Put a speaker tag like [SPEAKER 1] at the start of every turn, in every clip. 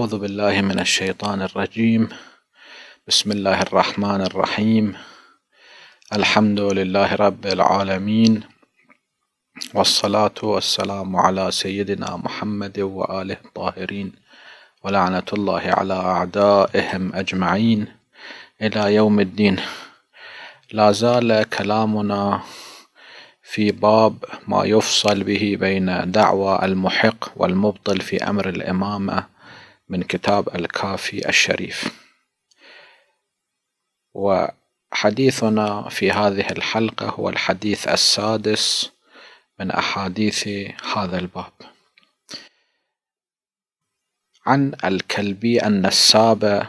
[SPEAKER 1] أعوذ بالله من الشيطان الرجيم بسم الله الرحمن الرحيم الحمد لله رب العالمين والصلاة والسلام على سيدنا محمد وآله الطاهرين ولعنة الله على أعدائهم أجمعين إلى يوم الدين لا زال كلامنا في باب ما يفصل به بين دعوى المحق والمبطل في أمر الإمامة من كتاب الكافي الشريف وحديثنا في هذه الحلقة هو الحديث السادس من أحاديث هذا الباب عن الكلبي النسابة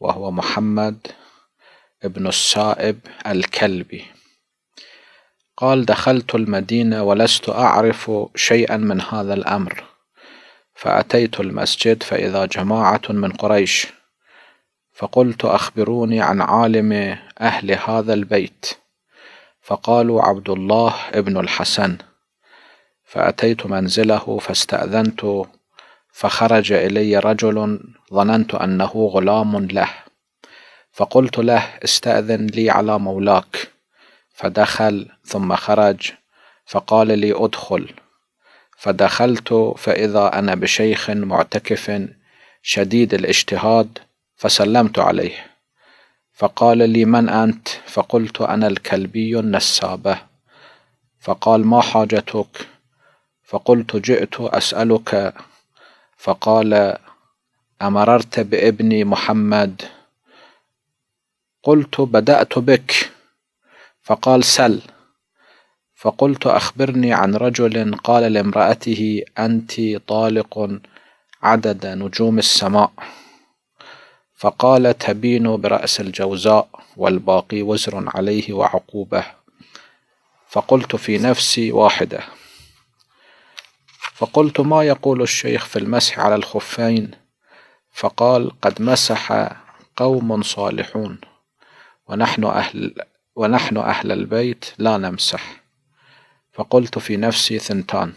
[SPEAKER 1] وهو محمد ابن السائب الكلبي قال دخلت المدينة ولست أعرف شيئا من هذا الأمر فأتيت المسجد فإذا جماعة من قريش فقلت أخبروني عن عالم أهل هذا البيت فقالوا عبد الله ابن الحسن فأتيت منزله فاستأذنت فخرج إلي رجل ظننت أنه غلام له فقلت له استأذن لي على مولاك فدخل ثم خرج فقال لي ادخل فدخلت فإذا أنا بشيخ معتكف شديد الاجتهاد فسلمت عليه فقال لي من أنت فقلت أنا الكلبي النسابة فقال ما حاجتك فقلت جئت أسألك فقال أمررت بابني محمد قلت بدأت بك فقال سل فقلت أخبرني عن رجل قال لامرأته أنت طالق عدد نجوم السماء فقال تبين برأس الجوزاء والباقي وزر عليه وعقوبة فقلت في نفسي واحدة فقلت ما يقول الشيخ في المسح على الخفين فقال قد مسح قوم صالحون ونحن أهل, ونحن أهل البيت لا نمسح فقلت في نفسي ثنتان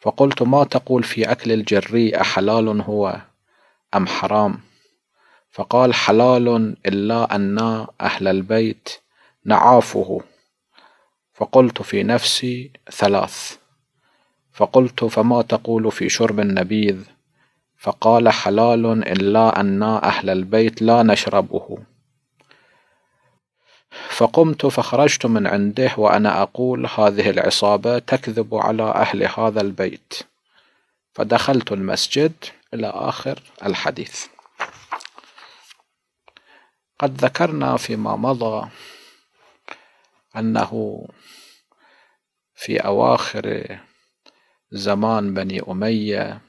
[SPEAKER 1] فقلت ما تقول في أكل الجري أحلال هو أم حرام فقال حلال إلا أن أهل البيت نعافه فقلت في نفسي ثلاث فقلت فما تقول في شرب النبيذ فقال حلال إلا أن أهل البيت لا نشربه فقمت فخرجت من عنده وأنا أقول هذه العصابة تكذب على أهل هذا البيت فدخلت المسجد إلى آخر الحديث قد ذكرنا فيما مضى أنه في أواخر زمان بني أمية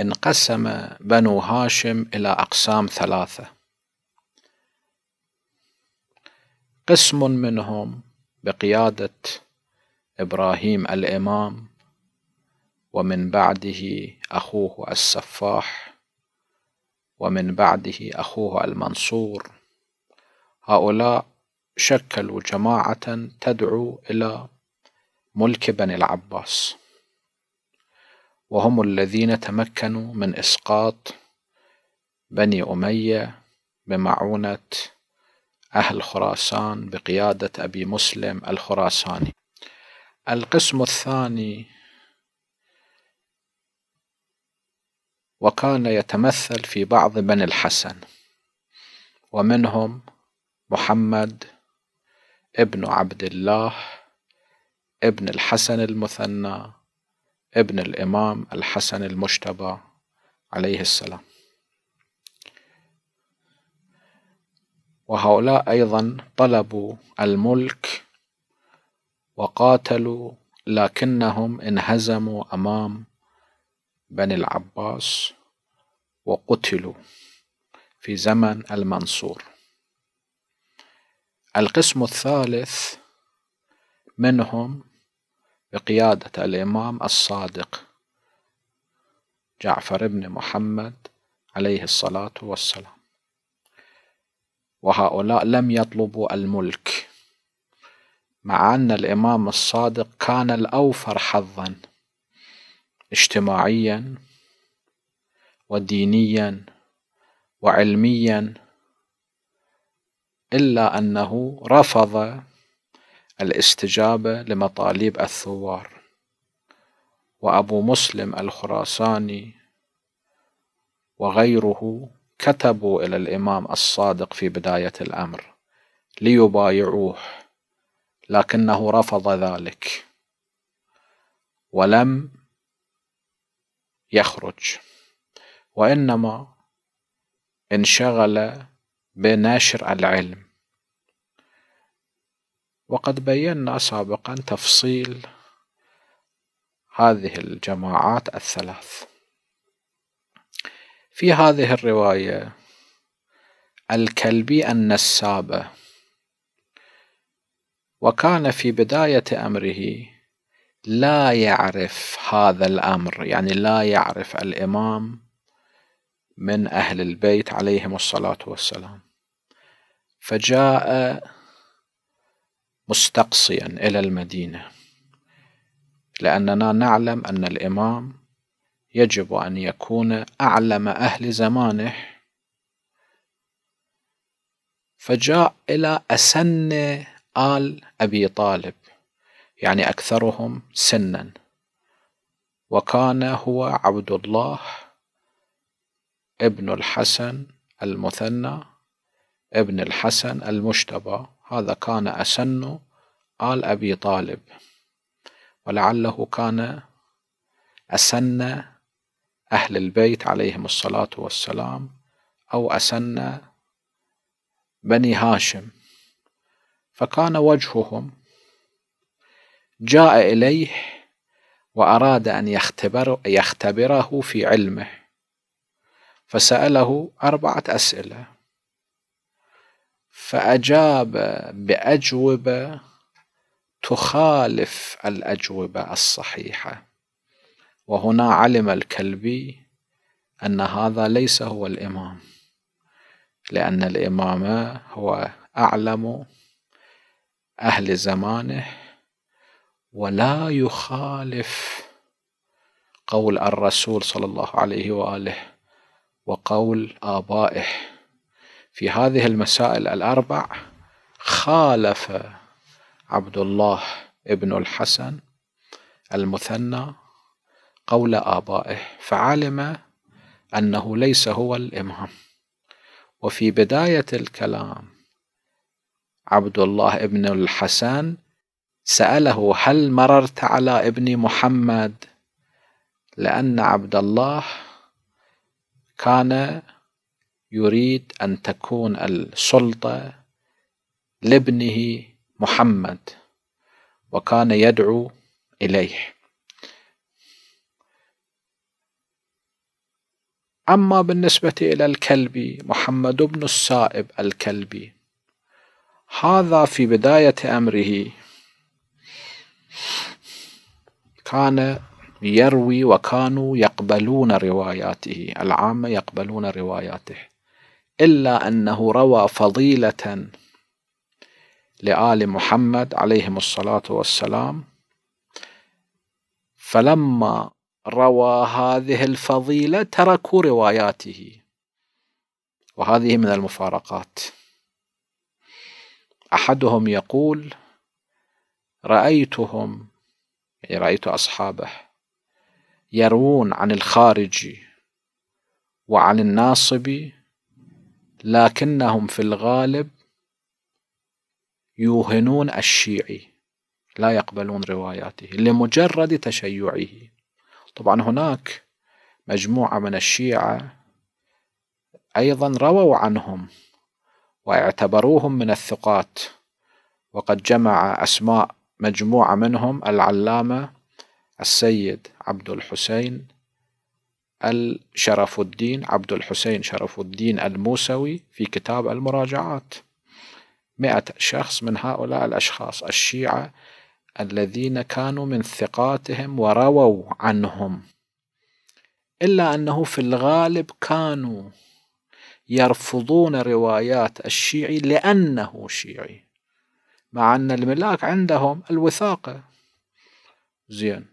[SPEAKER 1] انقسم بنو هاشم إلى أقسام ثلاثة قسم منهم بقيادة إبراهيم الإمام ومن بعده أخوه السفاح ومن بعده أخوه المنصور هؤلاء شكلوا جماعة تدعو إلى ملك بني العباس وهم الذين تمكنوا من إسقاط بني أمية بمعونة أهل خراسان بقيادة أبي مسلم الخراساني القسم الثاني وكان يتمثل في بعض بني الحسن ومنهم محمد ابن عبد الله ابن الحسن المثنى ابن الإمام الحسن المجتبى عليه السلام وهؤلاء أيضا طلبوا الملك وقاتلوا لكنهم انهزموا أمام بني العباس وقتلوا في زمن المنصور القسم الثالث منهم بقيادة الإمام الصادق جعفر بن محمد عليه الصلاة والسلام وهؤلاء لم يطلبوا الملك مع أن الإمام الصادق كان الأوفر حظا اجتماعيا ودينيا وعلميا إلا أنه رفض الاستجابة لمطالب الثوار وأبو مسلم الخراساني وغيره كتبوا إلى الإمام الصادق في بداية الأمر ليبايعوه لكنه رفض ذلك ولم يخرج وإنما انشغل بنشر العلم وقد بينا سابقا تفصيل هذه الجماعات الثلاث في هذه الرواية الكلبي النسابة وكان في بداية أمره لا يعرف هذا الأمر يعني لا يعرف الإمام من أهل البيت عليهم الصلاة والسلام فجاء مستقصيا إلى المدينة لأننا نعلم أن الإمام يجب أن يكون أعلم أهل زمانه فجاء إلى أسن آل أبي طالب يعني أكثرهم سنا وكان هو عبد الله ابن الحسن المثنى ابن الحسن المجتبى هذا كان أسن آل أبي طالب ولعله كان أسن أهل البيت عليهم الصلاة والسلام أو أسن بني هاشم فكان وجههم جاء إليه وأراد أن يختبر يختبره في علمه فسأله أربعة أسئلة فأجاب بأجوبة تخالف الأجوبة الصحيحة وهنا علم الكلبي أن هذا ليس هو الإمام لأن الإمام هو أعلم أهل زمانه ولا يخالف قول الرسول صلى الله عليه وآله وقول آبائه في هذه المسائل الأربع خالف عبد الله ابن الحسن المثنى قول آبائه فعلم أنه ليس هو الإمام وفي بداية الكلام عبد الله بن الحسن سأله هل مررت على ابن محمد لأن عبد الله كان يريد أن تكون السلطة لابنه محمد وكان يدعو إليه أما بالنسبة إلى الكلبي محمد بن السائب الكلبي هذا في بداية أمره كان يروي وكانوا يقبلون رواياته العامة يقبلون رواياته إلا أنه روى فضيلة لآل محمد عليهم الصلاة والسلام فلما روى هذه الفضيلة تركوا رواياته وهذه من المفارقات أحدهم يقول رأيتهم يعني رأيت أصحابه يروون عن الخارجي وعن الناصبي لكنهم في الغالب يوهنون الشيعي لا يقبلون رواياته لمجرد تشيعه طبعا هناك مجموعة من الشيعة أيضا رووا عنهم واعتبروهم من الثقات وقد جمع أسماء مجموعة منهم العلامة السيد عبد الحسين الشرف الدين عبد الحسين شرف الدين الموسوي في كتاب المراجعات مئة شخص من هؤلاء الأشخاص الشيعة الذين كانوا من ثقاتهم ورووا عنهم إلا أنه في الغالب كانوا يرفضون روايات الشيعي لأنه شيعي مع أن الملاك عندهم الوثاقة زين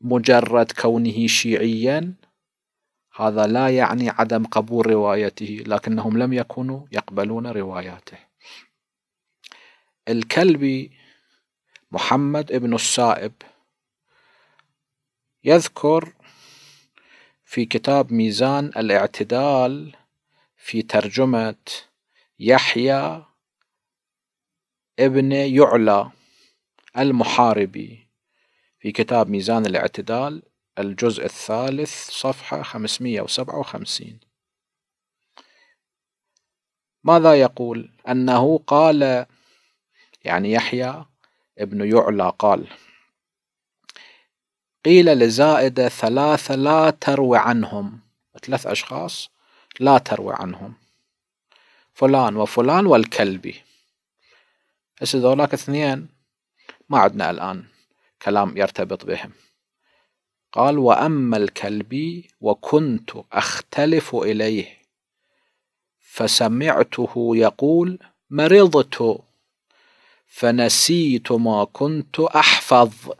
[SPEAKER 1] مجرد كونه شيعيا هذا لا يعني عدم قبول روايته لكنهم لم يكونوا يقبلون رواياته الكلبي محمد ابن السائب يذكر في كتاب ميزان الاعتدال في ترجمة يحيى ابن يعلى المحاربي في كتاب ميزان الاعتدال الجزء الثالث صفحة 557 ماذا يقول؟ أنه قال يعني يحيى ابن يعلى قال قيل لزائدة ثلاثة لا تروي عنهم ثلاث أشخاص لا تروي عنهم فلان وفلان والكلبي بس ذولاك اثنين ما عندنا الآن كلام يرتبط بهم قال وأما الكلبي وكنت أختلف إليه فسمعته يقول مرضت فنسيت ما كنت أحفظ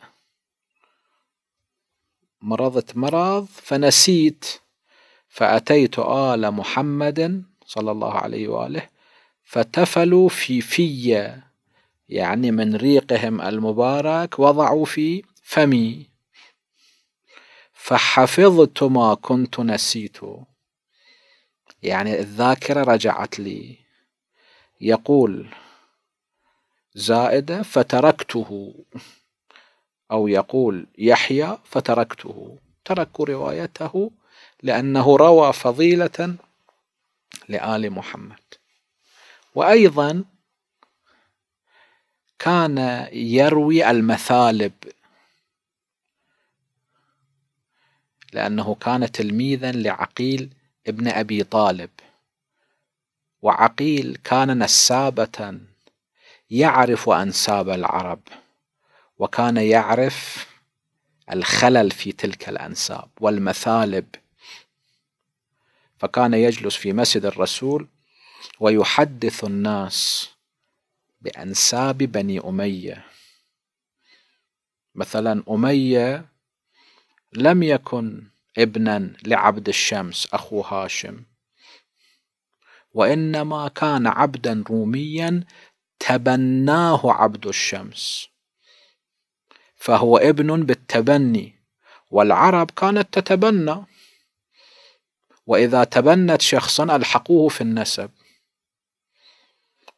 [SPEAKER 1] مرضت مرض فنسيت فأتيت آل محمد صلى الله عليه وآله فتفلوا في في يعني من ريقهم المبارك وضعوا في فمي فحفظت ما كنت نسيت يعني الذاكرة رجعت لي يقول زائدة فتركته أو يقول يحيى فتركته تركوا روايته لأنه روى فضيلة لآل محمد وأيضا كان يروي المثالب لأنه كان تلميذا لعقيل ابن أبي طالب وعقيل كان نسابة يعرف أنساب العرب وكان يعرف الخلل في تلك الأنساب والمثالب فكان يجلس في مسجد الرسول ويحدث الناس بأنساب بني أمية مثلا أمية لم يكن ابنا لعبد الشمس أخو هاشم وإنما كان عبدا روميا تبناه عبد الشمس فهو ابن بالتبني والعرب كانت تتبنى وإذا تبنت شخصا ألحقوه في النسب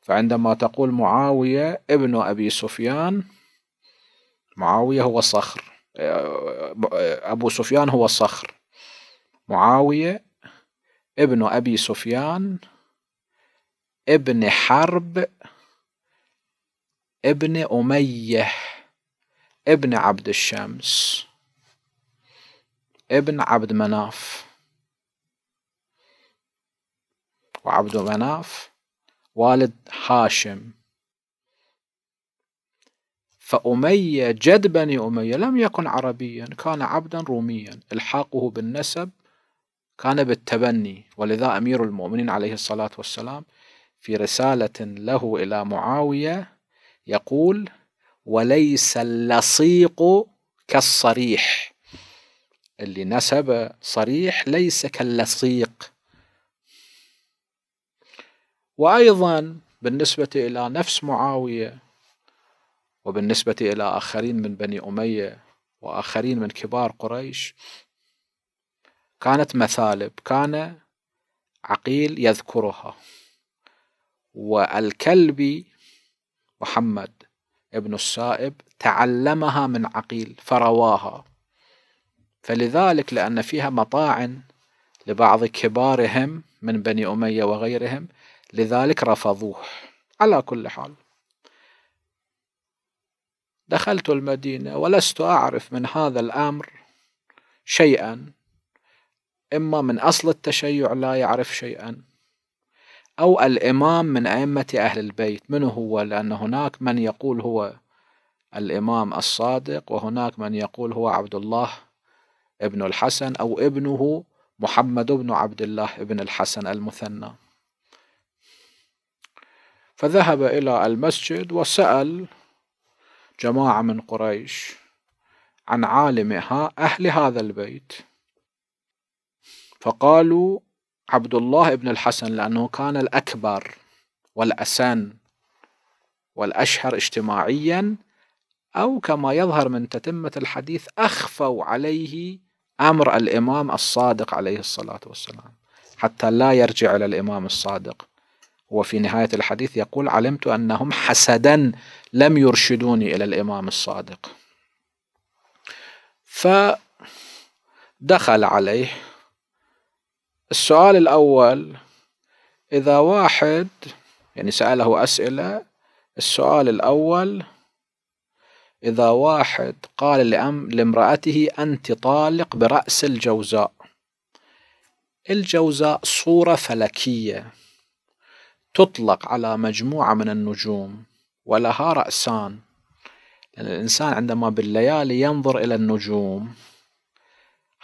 [SPEAKER 1] فعندما تقول معاوية ابن أبي سفيان معاوية هو صخر أبو سفيان هو صخر معاوية ابن أبي سفيان ابن حرب ابن أميه ابن عبد الشمس ابن عبد مناف وعبد مناف والد هاشم فأمية جد بني أمية لم يكن عربيا كان عبدا روميا الحاقه بالنسب كان بالتبني ولذا أمير المؤمنين عليه الصلاة والسلام في رسالة له إلى معاوية يقول وليس اللصيق كالصريح اللي نسب صريح ليس كاللصيق وأيضا بالنسبة إلى نفس معاوية وبالنسبة إلى آخرين من بني أمية وآخرين من كبار قريش كانت مثالب كان عقيل يذكرها والكلبي محمد ابن السائب تعلمها من عقيل فرواها فلذلك لأن فيها مطاعن لبعض كبارهم من بني أمية وغيرهم لذلك رفضوه على كل حال دخلت المدينة ولست أعرف من هذا الأمر شيئا إما من أصل التشيع لا يعرف شيئا أو الإمام من أئمة أهل البيت من هو لأن هناك من يقول هو الإمام الصادق وهناك من يقول هو عبد الله ابن الحسن أو ابنه محمد بن عبد الله بن الحسن المثنى فذهب إلى المسجد وسأل جماعة من قريش عن عالمها أهل هذا البيت فقالوا عبد الله بن الحسن لأنه كان الأكبر والأسن والأشهر اجتماعيا أو كما يظهر من تتمة الحديث أخفوا عليه أمر الإمام الصادق عليه الصلاة والسلام حتى لا يرجع إلى الإمام الصادق وفي نهاية الحديث يقول علمت أنهم حسدا لم يرشدوني إلى الإمام الصادق فدخل عليه السؤال الأول إذا واحد يعني سأله أسئلة السؤال الأول إذا واحد قال لأم لامرأته أنت طالق برأس الجوزاء الجوزاء صورة فلكية تطلق على مجموعة من النجوم ولها رأسان لأن الإنسان عندما بالليالي ينظر إلى النجوم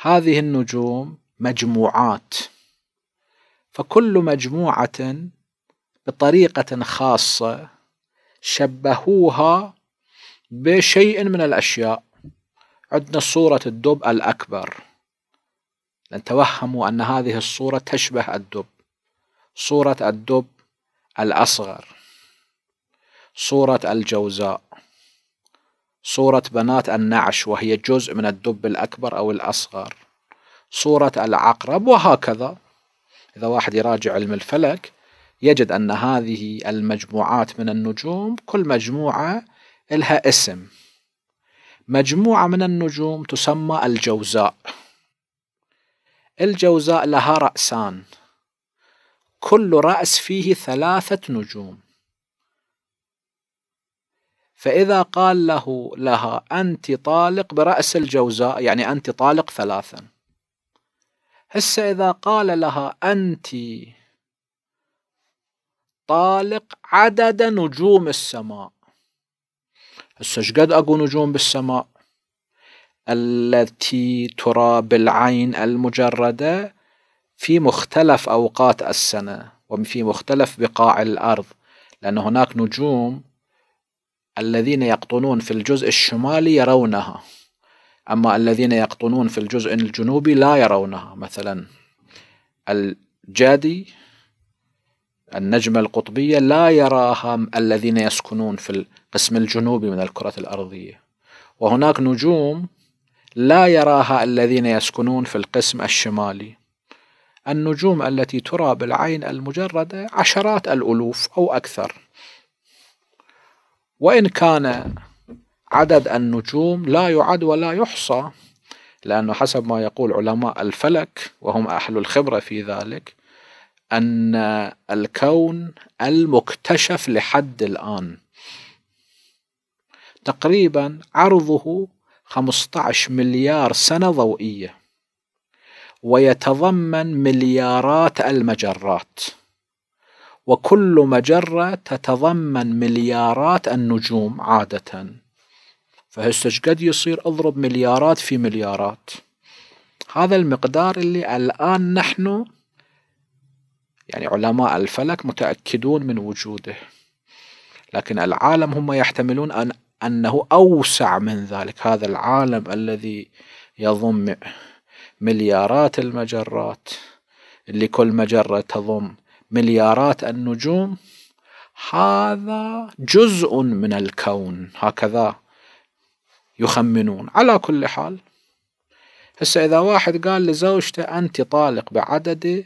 [SPEAKER 1] هذه النجوم مجموعات فكل مجموعة بطريقة خاصة شبهوها بشيء من الأشياء عندنا صورة الدب الأكبر لن توهموا أن هذه الصورة تشبه الدب صورة الدب الأصغر صورة الجوزاء صورة بنات النعش وهي جزء من الدب الأكبر أو الأصغر صورة العقرب وهكذا إذا واحد يراجع علم الفلك يجد أن هذه المجموعات من النجوم كل مجموعة لها اسم مجموعة من النجوم تسمى الجوزاء الجوزاء لها رأسان كل رأس فيه ثلاثة نجوم فإذا قال له لها أنت طالق برأس الجوزاء يعني أنت طالق ثلاثا هسه إذا قال لها أنت طالق عدد نجوم السماء هسه ايش قد اكو نجوم بالسماء التي ترى بالعين المجرده في مختلف اوقات السنه وفي مختلف بقاع الارض لان هناك نجوم الذين يقطنون في الجزء الشمالي يرونها أما الذين يقطنون في الجزء الجنوبي لا يرونها مثلا الجادي النجمة القطبية لا يراها الذين يسكنون في القسم الجنوبي من الكرة الأرضية وهناك نجوم لا يراها الذين يسكنون في القسم الشمالي النجوم التي ترى بالعين المجردة عشرات الألوف أو أكثر وإن كان عدد النجوم لا يعد ولا يحصى لأنه حسب ما يقول علماء الفلك وهم أهل الخبرة في ذلك أن الكون المكتشف لحد الآن تقريبا عرضه 15 مليار سنة ضوئية ويتضمن مليارات المجرات وكل مجرة تتضمن مليارات النجوم عادةً فهسه قد يصير اضرب مليارات في مليارات هذا المقدار اللي الآن نحن يعني علماء الفلك متأكدون من وجوده لكن العالم هم يحتملون أن أنه أوسع من ذلك هذا العالم الذي يضم مليارات المجرات اللي كل مجرة تضم مليارات النجوم هذا جزء من الكون هكذا يخمنون على كل حال هسه إذا واحد قال لزوجته أنت طالق بعدد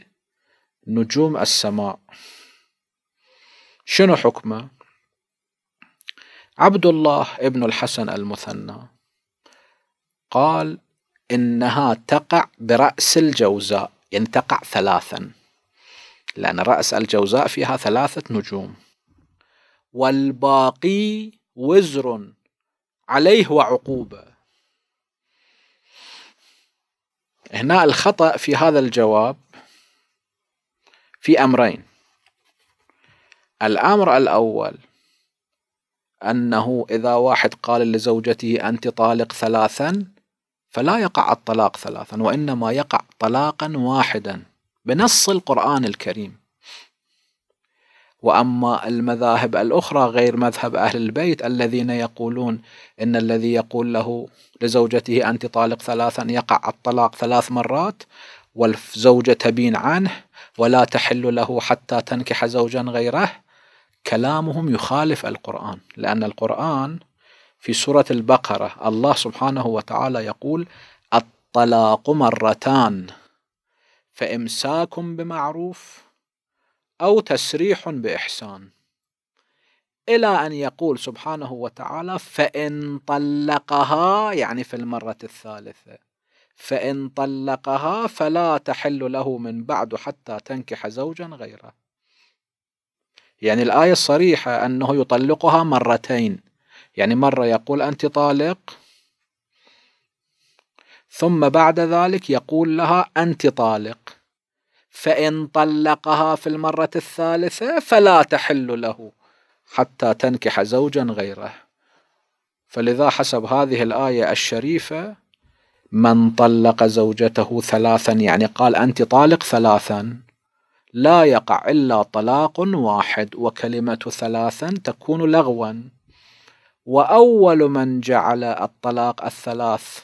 [SPEAKER 1] نجوم السماء شنو حكمه عبد الله ابن الحسن المثنى قال إنها تقع برأس الجوزاء يعني تقع ثلاثا لأن رأس الجوزاء فيها ثلاثة نجوم والباقي وزر عليه وعقوبة هنا الخطأ في هذا الجواب في أمرين الأمر الأول أنه إذا واحد قال لزوجته أنت طالق ثلاثا فلا يقع الطلاق ثلاثا وإنما يقع طلاقا واحدا بنص القرآن الكريم واما المذاهب الاخرى غير مذهب اهل البيت الذين يقولون ان الذي يقول له لزوجته انت طالق ثلاثا يقع الطلاق ثلاث مرات والزوجه تبين عنه ولا تحل له حتى تنكح زوجا غيره كلامهم يخالف القران لان القران في سوره البقره الله سبحانه وتعالى يقول الطلاق مرتان فامساك بمعروف أو تسريح بإحسان إلى أن يقول سبحانه وتعالى فإن طلقها يعني في المرة الثالثة فإن طلقها فلا تحل له من بعد حتى تنكح زوجا غيره يعني الآية الصريحة أنه يطلقها مرتين يعني مرة يقول أنت طالق ثم بعد ذلك يقول لها أنت طالق فإن طلقها في المرة الثالثة فلا تحل له حتى تنكح زوجا غيره فلذا حسب هذه الآية الشريفة من طلق زوجته ثلاثا يعني قال أنت طالق ثلاثا لا يقع إلا طلاق واحد وكلمة ثلاثا تكون لغوا وأول من جعل الطلاق الثلاث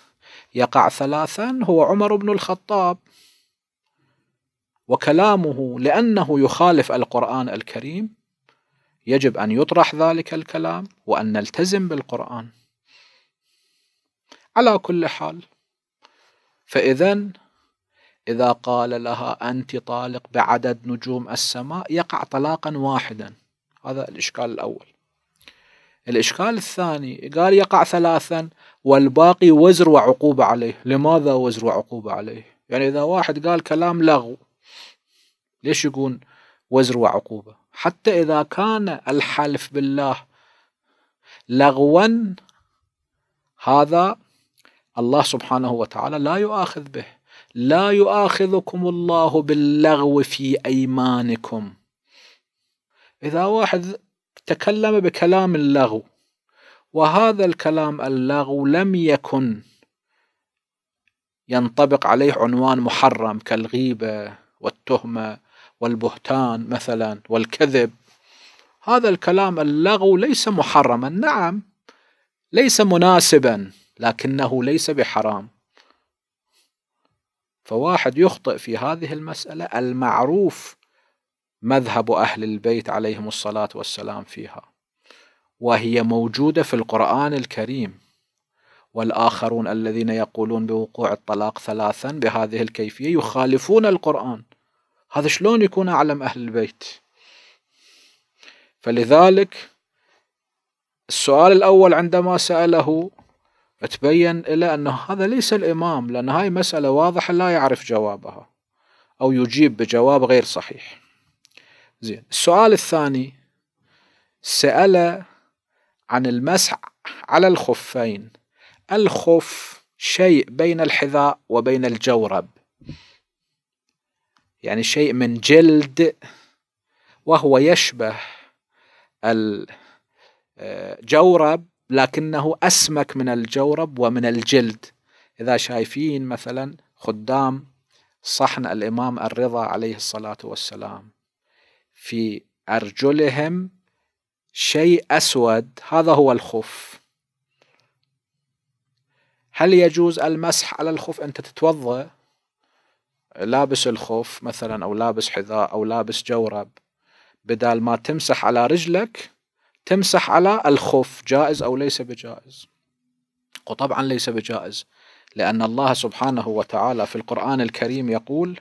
[SPEAKER 1] يقع ثلاثا هو عمر بن الخطاب وكلامه لأنه يخالف القرآن الكريم يجب أن يطرح ذلك الكلام وأن نلتزم بالقرآن على كل حال فإذا إذا قال لها أنت طالق بعدد نجوم السماء يقع طلاقا واحدا هذا الإشكال الأول الإشكال الثاني قال يقع ثلاثا والباقي وزر وعقوبة عليه لماذا وزر وعقوبة عليه يعني إذا واحد قال كلام لغو ليش يقول وزر وعقوبة حتى إذا كان الحلف بالله لغوا هذا الله سبحانه وتعالى لا يؤاخذ به لا يؤاخذكم الله باللغو في أيمانكم إذا واحد تكلم بكلام اللغو وهذا الكلام اللغو لم يكن ينطبق عليه عنوان محرم كالغيبة والتهمة والبهتان مثلا والكذب هذا الكلام اللغو ليس محرما نعم ليس مناسبا لكنه ليس بحرام فواحد يخطئ في هذه المسألة المعروف مذهب أهل البيت عليهم الصلاة والسلام فيها وهي موجودة في القرآن الكريم والآخرون الذين يقولون بوقوع الطلاق ثلاثا بهذه الكيفية يخالفون القرآن هذا شلون يكون أعلم أهل البيت فلذلك السؤال الأول عندما سأله تبين إلى أنه هذا ليس الإمام لأن هاي مسألة واضحة لا يعرف جوابها أو يجيب بجواب غير صحيح زين السؤال الثاني سأل عن المسح على الخفين الخف شيء بين الحذاء وبين الجورب يعني شيء من جلد وهو يشبه الجورب آه، لكنه أسمك من الجورب ومن الجلد إذا شايفين مثلا خدام صحن الإمام الرضا عليه الصلاة والسلام في أرجلهم شيء أسود هذا هو الخف هل يجوز المسح على الخف أنت تتوضأ لابس الخوف مثلا او لابس حذاء او لابس جورب بدال ما تمسح على رجلك تمسح على الخوف جائز او ليس بجائز وطبعا ليس بجائز لان الله سبحانه وتعالى في القران الكريم يقول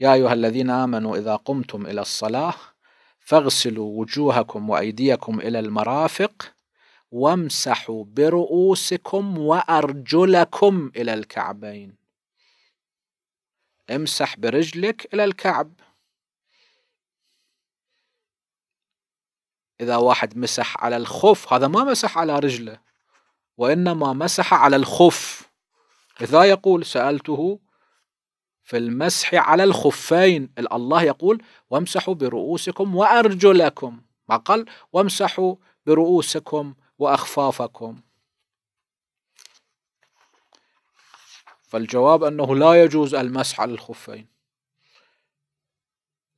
[SPEAKER 1] يا ايها الذين امنوا اذا قمتم الى الصلاه فاغسلوا وجوهكم وايديكم الى المرافق وامسحوا برؤوسكم وارجلكم الى الكعبين امسح برجلك إلى الكعب إذا واحد مسح على الخف هذا ما مسح على رجله وإنما مسح على الخف إذا يقول سألته في المسح على الخفين الله يقول وامسحوا برؤوسكم وأرجلكم ما قال وامسحوا برؤوسكم وأخفافكم فالجواب أنه لا يجوز المسح على الخفين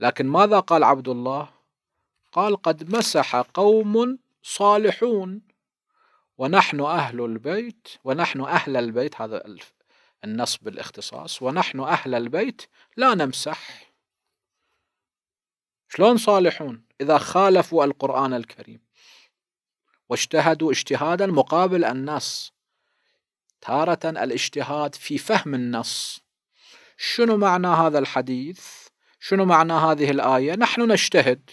[SPEAKER 1] لكن ماذا قال عبد الله قال قد مسح قوم صالحون ونحن أهل البيت ونحن أهل البيت هذا النصب بالاختصاص ونحن أهل البيت لا نمسح شلون صالحون إذا خالفوا القرآن الكريم واجتهدوا اجتهادا مقابل النص تارة الاجتهاد في فهم النص شنو معنى هذا الحديث شنو معنى هذه الآية نحن نجتهد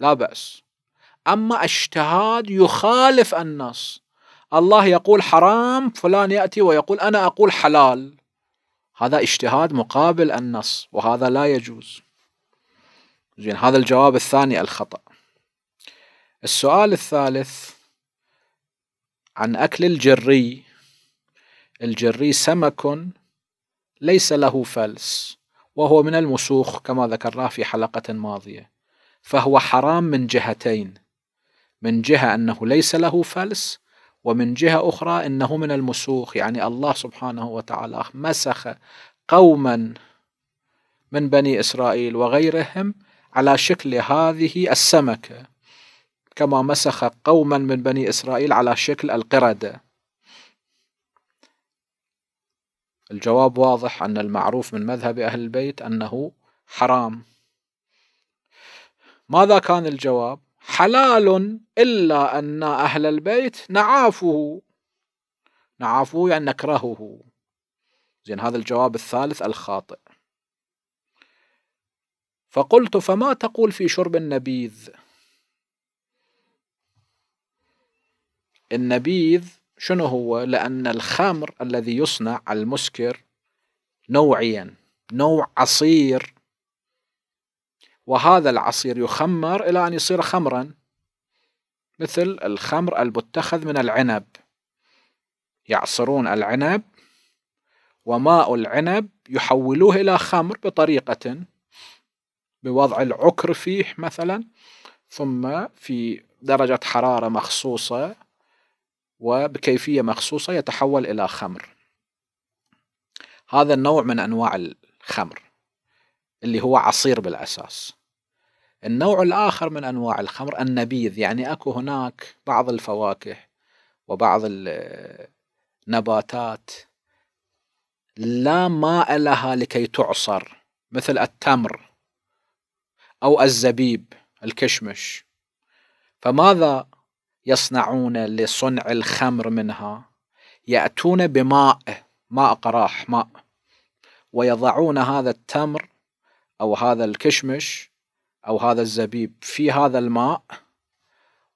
[SPEAKER 1] لا بأس أما اجتهاد يخالف النص الله يقول حرام فلان يأتي ويقول أنا أقول حلال هذا اجتهاد مقابل النص وهذا لا يجوز زين هذا الجواب الثاني الخطأ السؤال الثالث عن أكل الجري الجري سمك ليس له فلس وهو من المسوخ كما ذكرناه في حلقة ماضية فهو حرام من جهتين من جهة أنه ليس له فلس ومن جهة أخرى أنه من المسوخ يعني الله سبحانه وتعالى مسخ قوما من بني إسرائيل وغيرهم على شكل هذه السمكة كما مسخ قوما من بني إسرائيل على شكل القردة الجواب واضح أن المعروف من مذهب أهل البيت أنه حرام ماذا كان الجواب حلال إلا أن أهل البيت نعافه نعافه يعني نكرهه زين هذا الجواب الثالث الخاطئ فقلت فما تقول في شرب النبيذ النبيذ شنو هو لأن الخمر الذي يصنع المسكر نوعيا نوع عصير وهذا العصير يخمر إلى أن يصير خمرا مثل الخمر المتخذ من العنب يعصرون العنب وماء العنب يحولوه إلى خمر بطريقة بوضع العكر فيه مثلا ثم في درجة حرارة مخصوصة وبكيفية مخصوصة يتحول إلى خمر هذا النوع من أنواع الخمر اللي هو عصير بالأساس النوع الآخر من أنواع الخمر النبيذ يعني أكو هناك بعض الفواكه وبعض النباتات لا ماء لها لكي تعصر مثل التمر أو الزبيب الكشمش فماذا يصنعون لصنع الخمر منها يأتون بماء ماء قراح ماء ويضعون هذا التمر أو هذا الكشمش أو هذا الزبيب في هذا الماء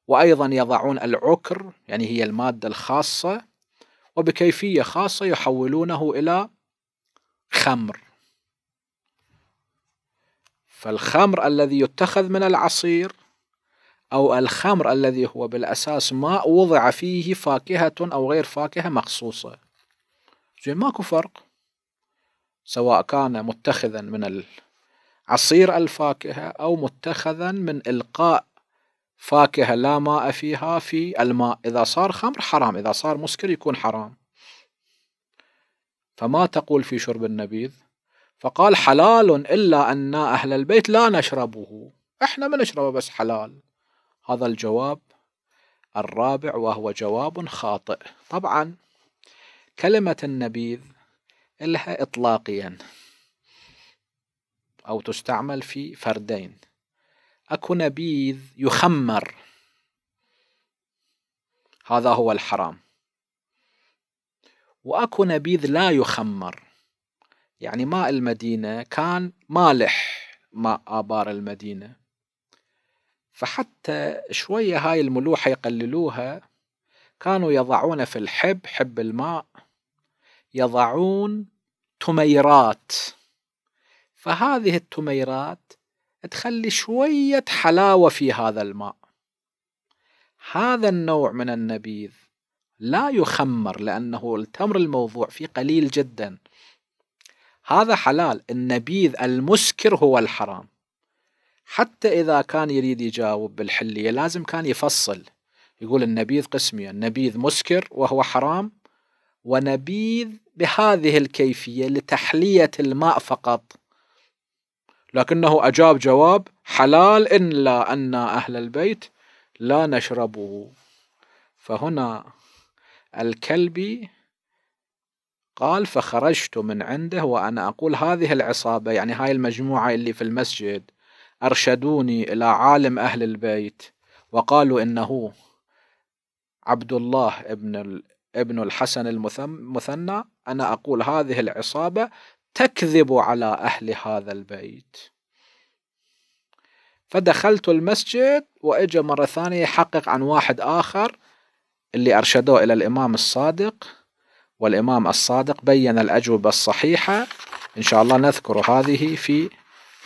[SPEAKER 1] وأيضا يضعون العكر يعني هي المادة الخاصة وبكيفية خاصة يحولونه إلى خمر فالخمر الذي يتخذ من العصير أو الخمر الذي هو بالأساس ماء وضع فيه فاكهة أو غير فاكهة مخصوصة زين ماكو فرق سواء كان متخذا من عصير الفاكهة أو متخذا من إلقاء فاكهة لا ماء فيها في الماء إذا صار خمر حرام إذا صار مسكر يكون حرام فما تقول في شرب النبيذ فقال حلال إلا أن أهل البيت لا نشربه إحنا ما نشربه بس حلال هذا الجواب الرابع وهو جواب خاطئ طبعا كلمة النبيذ لها إطلاقيا أو تستعمل في فردين أكو نبيذ يخمر هذا هو الحرام وأكو نبيذ لا يخمر يعني ماء المدينة كان مالح ماء آبار المدينة فحتى شوية هاي الملوحة يقللوها كانوا يضعون في الحب حب الماء يضعون تميرات فهذه التميرات تخلي شوية حلاوة في هذا الماء هذا النوع من النبيذ لا يخمر لأنه التمر الموضوع فيه قليل جدا هذا حلال النبيذ المسكر هو الحرام حتى إذا كان يريد يجاوب بالحلية لازم كان يفصل يقول النبيذ قسمين نبيذ مسكر وهو حرام ونبيذ بهذه الكيفية لتحلية الماء فقط لكنه أجاب جواب حلال إلا أن أهل البيت لا نشربه فهنا الكلبي قال فخرجت من عنده وأنا أقول هذه العصابة يعني هاي المجموعة اللي في المسجد أرشدوني إلى عالم أهل البيت وقالوا إنه عبد الله ابن ابن الحسن المثنى أنا أقول هذه العصابة تكذب على أهل هذا البيت فدخلت المسجد وإجا مرة ثانية يحقق عن واحد آخر اللي أرشدوه إلى الإمام الصادق والإمام الصادق بين الأجوبة الصحيحة إن شاء الله نذكر هذه في